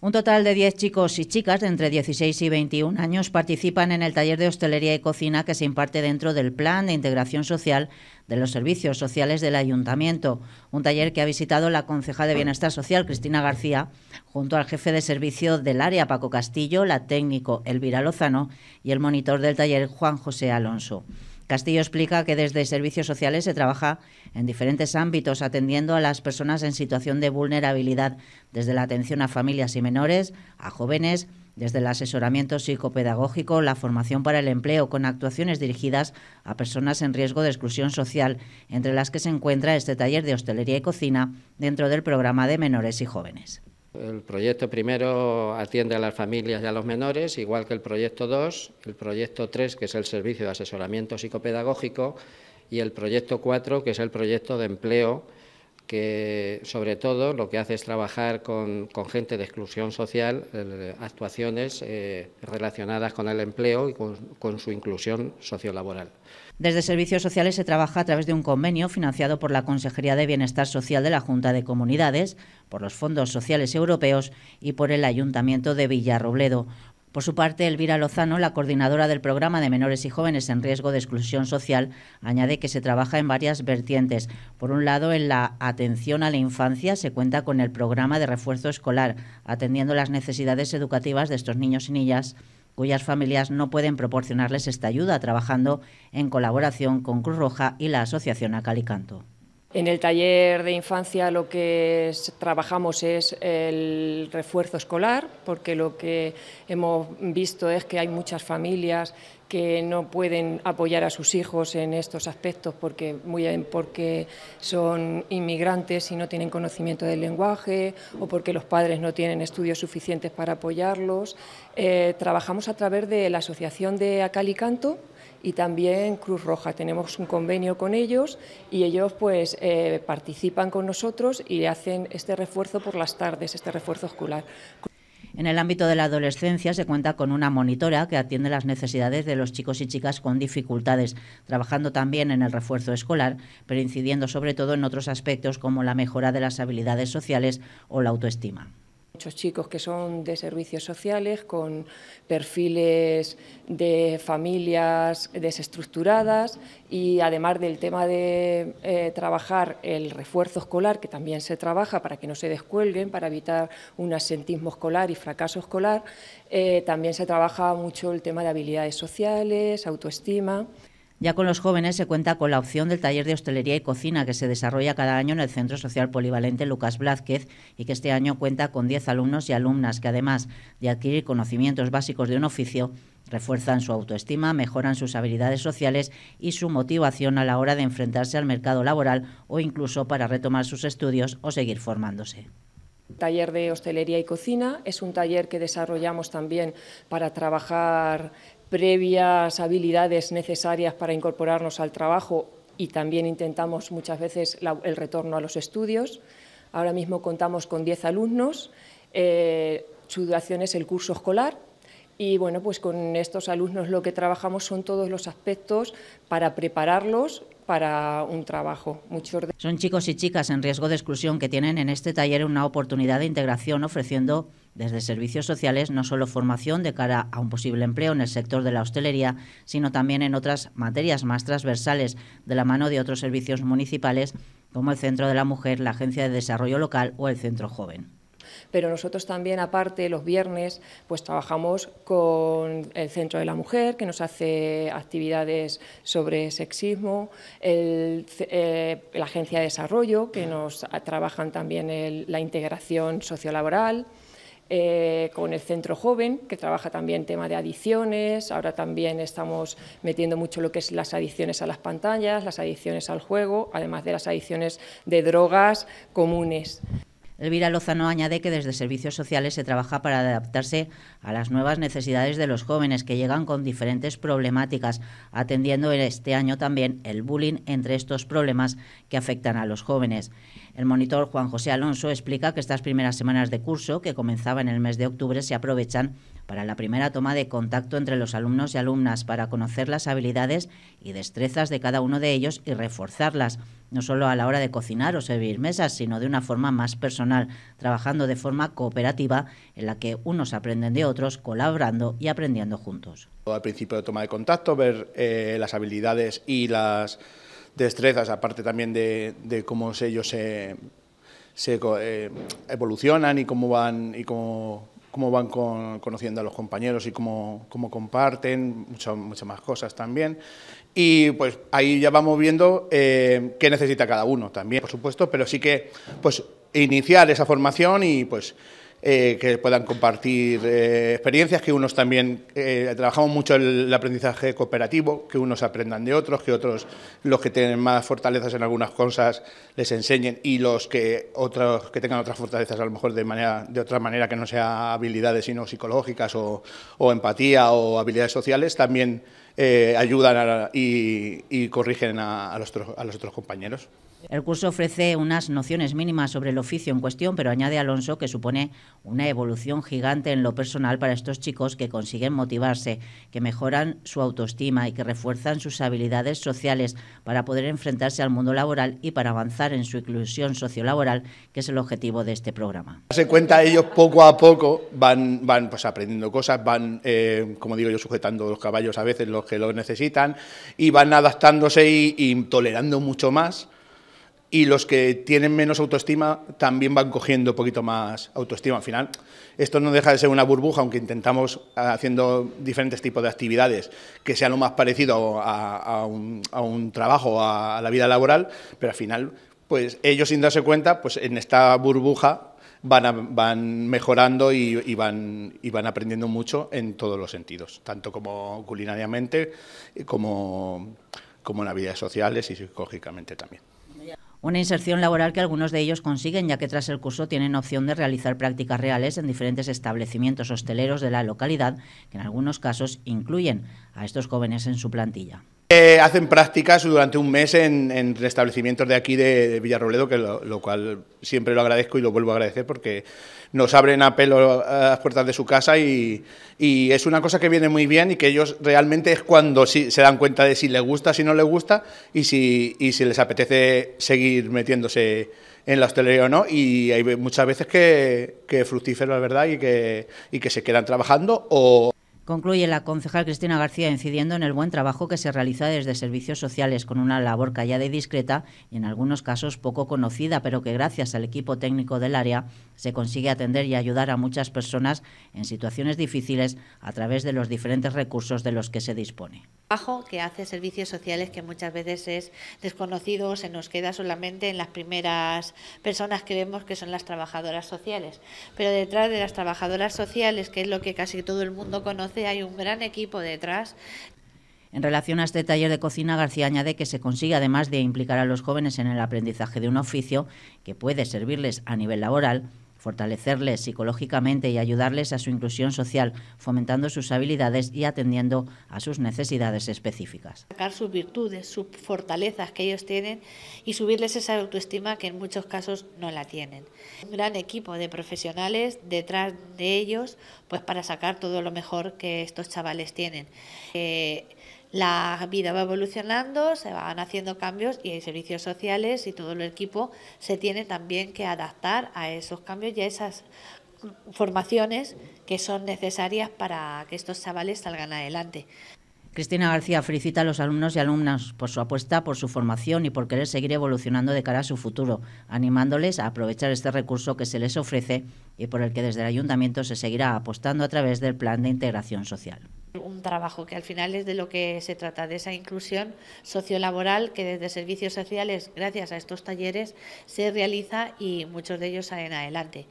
Un total de 10 chicos y chicas de entre 16 y 21 años participan en el taller de hostelería y cocina que se imparte dentro del Plan de Integración Social de los Servicios Sociales del Ayuntamiento, un taller que ha visitado la conceja de Bienestar Social, Cristina García, junto al jefe de servicio del área, Paco Castillo, la técnico Elvira Lozano y el monitor del taller, Juan José Alonso. Castillo explica que desde Servicios Sociales se trabaja en diferentes ámbitos atendiendo a las personas en situación de vulnerabilidad, desde la atención a familias y menores, a jóvenes, desde el asesoramiento psicopedagógico, la formación para el empleo, con actuaciones dirigidas a personas en riesgo de exclusión social, entre las que se encuentra este taller de hostelería y cocina dentro del programa de menores y jóvenes. El proyecto primero atiende a las familias y a los menores, igual que el proyecto dos. el proyecto tres, que es el servicio de asesoramiento psicopedagógico, y el proyecto cuatro, que es el proyecto de empleo que sobre todo lo que hace es trabajar con, gente de exclusión social, actuaciones eh, relacionadas con el empleo y con, con su inclusión sociolaboral. Desde Servicios Sociales se trabaja a través de un convenio financiado por la Consejería de Bienestar Social de la Junta de Comunidades, por los Fondos Sociales Europeos y por el Ayuntamiento de Villarrobledo. Por su parte, Elvira Lozano, la coordinadora del programa de menores y jóvenes en riesgo de exclusión social, añade que se trabaja en varias vertientes. Por un lado, en la atención a la infancia se cuenta con el programa de refuerzo escolar, atendiendo las necesidades educativas de estos niños y niñas cuyas familias no pueden proporcionarles esta ayuda, trabajando en colaboración con Cruz Roja y la Asociación Acalicanto. En el taller de infancia lo que trabajamos es el refuerzo escolar, porque lo que hemos visto es que hay muchas familias que no pueden apoyar a sus hijos en estos aspectos porque, muy, porque son inmigrantes y no tienen conocimiento del lenguaje o porque los padres no tienen estudios suficientes para apoyarlos. Eh, trabajamos a través de la Asociación de Acalicanto, y también Cruz Roja. Tenemos un convenio con ellos y ellos pues eh, participan con nosotros y hacen este refuerzo por las tardes, este refuerzo escolar. En el ámbito de la adolescencia se cuenta con una monitora que atiende las necesidades de los chicos y chicas con dificultades, trabajando también en el refuerzo escolar, pero incidiendo sobre todo en otros aspectos como la mejora de las habilidades sociales o la autoestima. Muchos chicos que son de servicios sociales con perfiles de familias desestructuradas y además del tema de eh, trabajar el refuerzo escolar, que también se trabaja para que no se descuelguen, para evitar un asentismo escolar y fracaso escolar, eh, también se trabaja mucho el tema de habilidades sociales, autoestima. Ya con los jóvenes se cuenta con la opción del taller de hostelería y cocina que se desarrolla cada año en el Centro Social Polivalente Lucas Blázquez y que este año cuenta con 10 alumnos y alumnas que además de adquirir conocimientos básicos de un oficio, refuerzan su autoestima, mejoran sus habilidades sociales y su motivación a la hora de enfrentarse al mercado laboral o incluso para retomar sus estudios o seguir formándose. El Taller de hostelería y cocina es un taller que desarrollamos también para trabajar previas habilidades necesarias para incorporarnos al trabajo y también intentamos muchas veces el retorno a los estudios. Ahora mismo contamos con 10 alumnos, eh, su duración es el curso escolar y bueno, pues con estos alumnos lo que trabajamos son todos los aspectos para prepararlos para un trabajo. Son chicos y chicas en riesgo de exclusión que tienen en este taller una oportunidad de integración ofreciendo desde servicios sociales no solo formación de cara a un posible empleo en el sector de la hostelería, sino también en otras materias más transversales de la mano de otros servicios municipales como el Centro de la Mujer, la Agencia de Desarrollo Local o el Centro Joven pero nosotros también, aparte, los viernes, pues trabajamos con el Centro de la Mujer, que nos hace actividades sobre sexismo, eh, la Agencia de Desarrollo, que nos ah, trabajan también la integración sociolaboral, eh, con el Centro Joven, que trabaja también tema de adicciones. Ahora también estamos metiendo mucho lo que es las adicciones a las pantallas, las adicciones al juego, además de las adicciones de drogas comunes. Elvira Lozano añade que desde Servicios Sociales se trabaja para adaptarse a las nuevas necesidades de los jóvenes que llegan con diferentes problemáticas, atendiendo este año también el bullying entre estos problemas que afectan a los jóvenes. El monitor Juan José Alonso explica que estas primeras semanas de curso, que comenzaba en el mes de octubre, se aprovechan para la primera toma de contacto entre los alumnos y alumnas, para conocer las habilidades y destrezas de cada uno de ellos y reforzarlas, no solo a la hora de cocinar o servir mesas, sino de una forma más personal, trabajando de forma cooperativa en la que unos aprenden de otros, colaborando y aprendiendo juntos. Al principio de toma de contacto, ver eh, las habilidades y las destrezas, aparte también de, cómo ellos se, eh, evolucionan y cómo van y cómo cómo van conociendo a los compañeros y cómo, comparten, mucho, muchas más cosas también. Y pues ahí ya vamos viendo eh, qué necesita cada uno también, por supuesto, pero sí que pues iniciar esa formación y pues eh, que puedan compartir eh, experiencias, que unos también eh, trabajamos mucho el, aprendizaje cooperativo, que unos aprendan de otros, que otros, los que tienen más fortalezas en algunas cosas, les enseñen y los que otros que tengan otras fortalezas a lo mejor de manera de otra manera que no sea habilidades sino psicológicas o, empatía o habilidades sociales también ayudan y, y, corrigen a los otros compañeros. El curso ofrece unas nociones mínimas sobre el oficio en cuestión, pero añade Alonso que supone una evolución gigante en lo personal para estos chicos que consiguen motivarse, que mejoran su autoestima y que refuerzan sus habilidades sociales para poder enfrentarse al mundo laboral y para avanzar en su inclusión sociolaboral, que es el objetivo de este programa. Se cuenta ellos poco a poco van, pues, aprendiendo cosas, van, eh, como digo yo, sujetando los caballos a veces los que lo necesitan y van adaptándose y tolerando mucho más y los que tienen menos autoestima también van cogiendo un poquito más autoestima. Al final, esto no deja de ser una burbuja, aunque intentamos ah, haciendo diferentes tipos de actividades que sea lo más parecido a, un, trabajo, a, a, la vida laboral, pero al final, pues ellos sin darse cuenta, pues en esta burbuja van, van mejorando y, van, y van aprendiendo mucho en todos los sentidos, tanto como culinariamente como, en las vidas sociales y psicológicamente también una inserción laboral que algunos de ellos consiguen, ya que tras el curso tienen opción de realizar prácticas reales en diferentes establecimientos hosteleros de la localidad, que en algunos casos incluyen a estos jóvenes en su plantilla. Eh, hacen prácticas durante un mes en, establecimientos de aquí de, Villarrobledo, que lo, cual siempre lo agradezco y lo vuelvo a agradecer porque nos abren a pelo las puertas de su casa y, es una cosa que viene muy bien y que ellos realmente es cuando si se dan cuenta de si les gusta, si no les gusta y si, si les apetece seguir metiéndose en la hostelería o no. Y hay muchas veces que, que fructífero, la verdad, y que, y que se quedan trabajando o Concluye la concejal Cristina García incidiendo en el buen trabajo que se realiza desde servicios sociales con una labor callada y discreta y en algunos casos poco conocida, pero que gracias al equipo técnico del área se consigue atender y ayudar a muchas personas en situaciones difíciles a través de los diferentes recursos de los que se dispone. Trabajo que hace servicios sociales que muchas veces es desconocido, se nos queda solamente en las primeras personas que vemos que son las trabajadoras sociales. Pero detrás de las trabajadoras sociales, que es lo que casi todo el mundo conoce, hay un gran equipo detrás en relación a este taller de cocina, García añade que se consigue, además de implicar a los jóvenes en el aprendizaje de un oficio que puede servirles a nivel laboral, fortalecerles psicológicamente y ayudarles a su inclusión social, fomentando sus habilidades y atendiendo a sus necesidades específicas. Sacar sus virtudes, sus fortalezas que ellos tienen y subirles esa autoestima que en muchos casos no la tienen. Un gran equipo de profesionales detrás de ellos pues para sacar todo lo mejor que estos chavales tienen. Eh, la vida va evolucionando, se van haciendo cambios y hay servicios sociales y todo el equipo se tiene también que adaptar a esos cambios y a esas formaciones que son necesarias para que estos chavales salgan adelante. Cristina García felicita a los alumnos y alumnas por su apuesta, por su formación y por querer seguir evolucionando de cara a su futuro, animándoles a aprovechar este recurso que se les ofrece y por el que desde el ayuntamiento se seguirá apostando a través del Plan de Integración Social. Un trabajo que al final es de lo que se trata, de esa inclusión sociolaboral que desde servicios sociales, gracias a estos talleres, se realiza y muchos de ellos salen adelante.